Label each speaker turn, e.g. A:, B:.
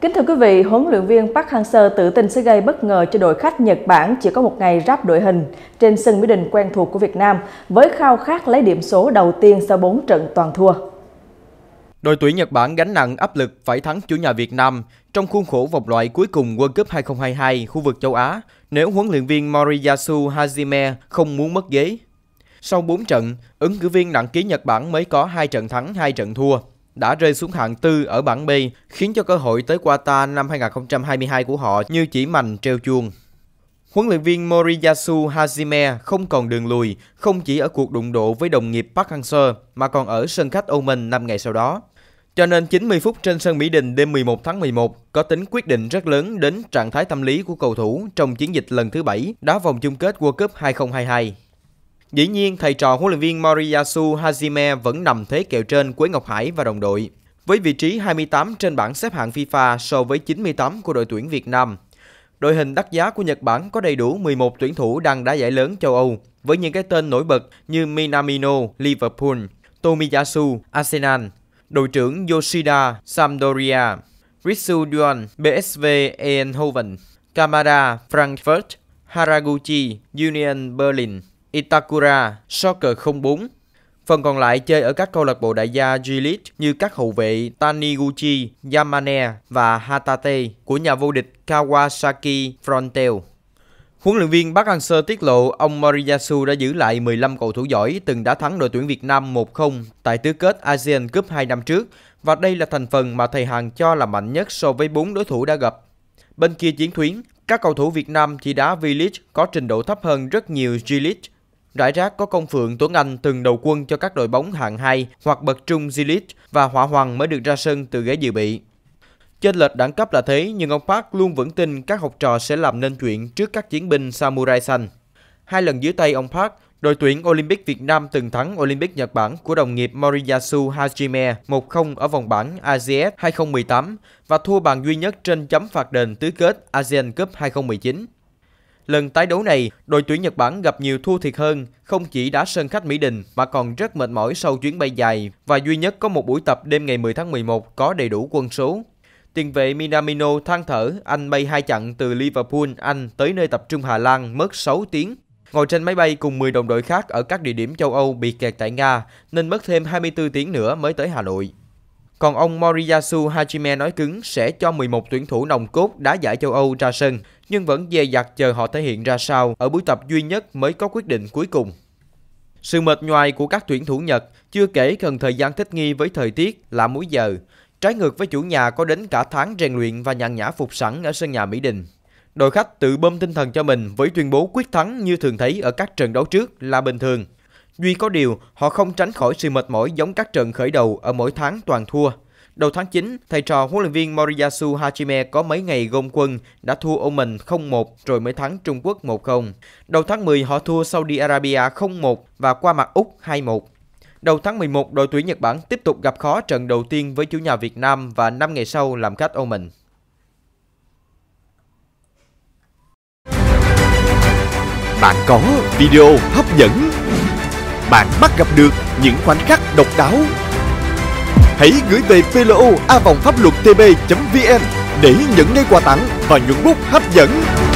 A: Kính thưa quý vị, huấn luyện viên Park Hang-seo tự tin sẽ gây bất ngờ cho đội khách Nhật Bản chỉ có một ngày ráp đội hình trên sân Mỹ Đình quen thuộc của Việt Nam với khao khát lấy điểm số đầu tiên sau 4 trận toàn thua. Đội tuyển Nhật Bản gánh nặng áp lực phải thắng chủ nhà Việt Nam trong khuôn khổ vòng loại cuối cùng World Cup 2022 khu vực châu Á nếu huấn luyện viên Moriyasu Hajime không muốn mất ghế. Sau 4 trận, ứng cử viên nặng ký Nhật Bản mới có 2 trận thắng, 2 trận thua – đã rơi xuống hạng tư ở bảng B, khiến cho cơ hội tới Qatar năm 2022 của họ như chỉ mành treo chuông. Huấn luyện viên Moriyasu Hajime không còn đường lùi, không chỉ ở cuộc đụng độ với đồng nghiệp Park Hang-seo mà còn ở sân khách Oman 5 ngày sau đó. Cho nên 90 phút trên sân Mỹ Đình đêm 11 tháng 11 có tính quyết định rất lớn đến trạng thái tâm lý của cầu thủ trong chiến dịch lần thứ 7 đá vòng chung kết World Cup 2022. Dĩ nhiên, thầy trò huấn luyện viên Moriyasu Hajime vẫn nằm thế kẹo trên Quế Ngọc Hải và đồng đội, với vị trí 28 trên bảng xếp hạng FIFA so với 98 của đội tuyển Việt Nam. Đội hình đắt giá của Nhật Bản có đầy đủ 11 tuyển thủ đang đá giải lớn châu Âu, với những cái tên nổi bật như Minamino, Liverpool, Tomiyasu, Arsenal, đội trưởng Yoshida, Sampdoria, Ritsu Duan, BSV Eindhoven, Kamada, Frankfurt, Haraguchi, Union Berlin. Itakura, Soccer 04. Phần còn lại chơi ở các câu lạc bộ đại gia G-League như các hậu vệ Taniguchi, Yamane và Hatate của nhà vô địch Kawasaki Frontale. Huấn luyện viên Park Hang-seo tiết lộ ông Moriyasu đã giữ lại 15 cầu thủ giỏi từng đã thắng đội tuyển Việt Nam 1-0 tại tứ kết ASEAN Cup 2 năm trước và đây là thành phần mà thầy Hằng cho là mạnh nhất so với 4 đối thủ đã gặp. Bên kia chiến thuyến, các cầu thủ Việt Nam thì đá V-League có trình độ thấp hơn rất nhiều G-League Rải rác có công phượng Tuấn Anh từng đầu quân cho các đội bóng hạng 2 hoặc bậc trung g và Hỏa Hoàng mới được ra sân từ ghế dự bị. Trên lệch đẳng cấp là thế nhưng ông Park luôn vững tin các học trò sẽ làm nên chuyện trước các chiến binh Samurai Xanh. Hai lần dưới tay ông Park, đội tuyển Olympic Việt Nam từng thắng Olympic Nhật Bản của đồng nghiệp Moriyasu Hajime 1-0 ở vòng bảng ASEAN 2018 và thua bàn duy nhất trên chấm phạt đền tứ kết ASEAN Cup 2019. Lần tái đấu này, đội tuyển Nhật Bản gặp nhiều thua thiệt hơn, không chỉ đá sân khách Mỹ Đình mà còn rất mệt mỏi sau chuyến bay dài và duy nhất có một buổi tập đêm ngày 10 tháng 11 có đầy đủ quân số. Tiền vệ Minamino than thở, anh bay hai chặng từ Liverpool, Anh tới nơi tập trung Hà Lan mất 6 tiếng. Ngồi trên máy bay cùng 10 đồng đội khác ở các địa điểm châu Âu bị kẹt tại Nga, nên mất thêm 24 tiếng nữa mới tới Hà Nội. Còn ông Moriyasu Hajime nói cứng sẽ cho 11 tuyển thủ nồng cốt đá giải châu Âu ra sân, nhưng vẫn dè dặt chờ họ thể hiện ra sao ở buổi tập duy nhất mới có quyết định cuối cùng. Sự mệt nhoài của các tuyển thủ Nhật chưa kể cần thời gian thích nghi với thời tiết là múi giờ. Trái ngược với chủ nhà có đến cả tháng rèn luyện và nhàn nhã phục sẵn ở sân nhà Mỹ Đình. Đội khách tự bơm tinh thần cho mình với tuyên bố quyết thắng như thường thấy ở các trận đấu trước là bình thường. Duy có điều, họ không tránh khỏi sự mệt mỏi giống các trận khởi đầu ở mỗi tháng toàn thua. Đầu tháng 9, thầy trò huấn luyện viên Moriyasu Hajime có mấy ngày gom quân đã thua Oman 0-1 rồi mới thắng Trung Quốc 1-0. Đầu tháng 10 họ thua Saudi Arabia 0-1 và qua mặt Úc 2-1. Đầu tháng 11, đội tuyển Nhật Bản tiếp tục gặp khó trận đầu tiên với chủ nhà Việt Nam và 5 ngày sau làm khách Oman. Bạn có video hấp dẫn bạn bắt gặp được những khoảnh khắc độc đáo. Hãy gửi về PLO pháp luật tb.vn để nhận ngay quà tặng và những bút hấp dẫn.